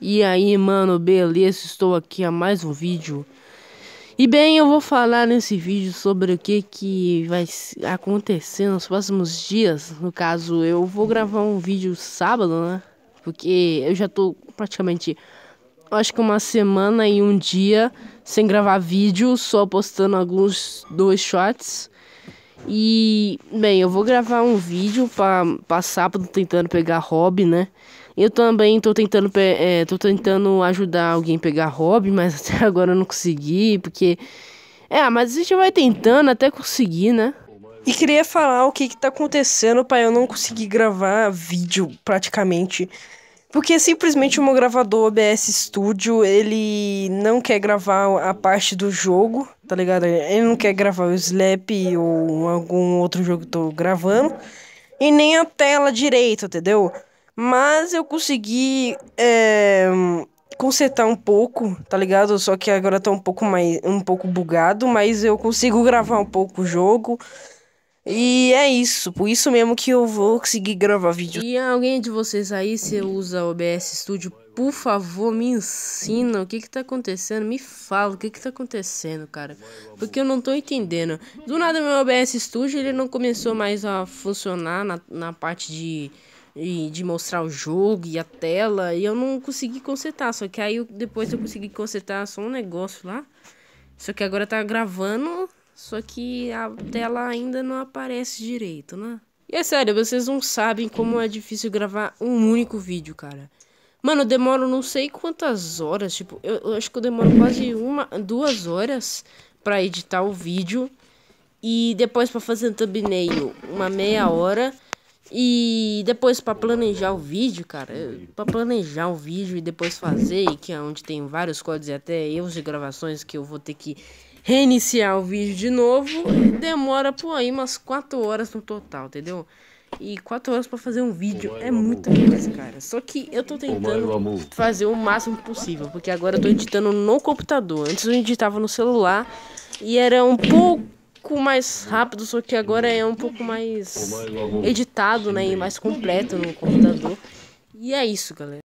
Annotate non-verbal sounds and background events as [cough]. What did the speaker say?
E aí, mano, beleza? Estou aqui a mais um vídeo. E bem, eu vou falar nesse vídeo sobre o que que vai acontecer nos próximos dias. No caso, eu vou gravar um vídeo sábado, né? Porque eu já tô praticamente acho que uma semana e um dia sem gravar vídeo, só postando alguns dois shots. E, bem, eu vou gravar um vídeo para passar sábado tentando pegar hobby, né? Eu também tô tentando, é, tô tentando ajudar alguém a pegar hobby, mas [laughs] até agora eu não consegui, porque... É, mas a gente vai tentando até conseguir, né? E queria falar o que que tá acontecendo pra eu não conseguir gravar vídeo, praticamente. Porque simplesmente o meu gravador OBS Studio, ele não quer gravar a parte do jogo tá ligado? Ele não quer gravar o Slap ou algum outro jogo que tô gravando. E nem a tela direito, entendeu? Mas eu consegui é, consertar um pouco, tá ligado? Só que agora tá um pouco mais um pouco bugado, mas eu consigo gravar um pouco o jogo. E é isso, por isso mesmo que eu vou conseguir gravar vídeo. E alguém de vocês aí, se usa OBS Studio, por favor, me ensina o que que tá acontecendo, me fala o que que tá acontecendo, cara. Porque eu não tô entendendo. Do nada meu OBS Studio, ele não começou mais a funcionar na, na parte de... de mostrar o jogo e a tela, e eu não consegui consertar, só que aí depois eu consegui consertar só um negócio lá. Só que agora tá gravando só que a tela ainda não aparece direito, né? E é sério, vocês não sabem como é difícil gravar um único vídeo, cara. Mano, eu demoro não sei quantas horas, tipo, eu, eu acho que eu demoro quase uma, duas horas para editar o vídeo. E depois para fazer um thumbnail, uma meia hora. E depois para planejar o vídeo, cara, para planejar o vídeo e depois fazer, que é onde tem vários códigos e até erros de gravações que eu vou ter que reiniciar o vídeo de novo demora por aí umas 4 horas no total, entendeu? E 4 horas para fazer um vídeo é muita coisa, cara. Só que eu tô tentando fazer o máximo possível, porque agora eu tô editando no computador. Antes eu editava no celular e era um pouco mais rápido, só que agora é um pouco mais editado, né, e mais completo no computador. E é isso, galera.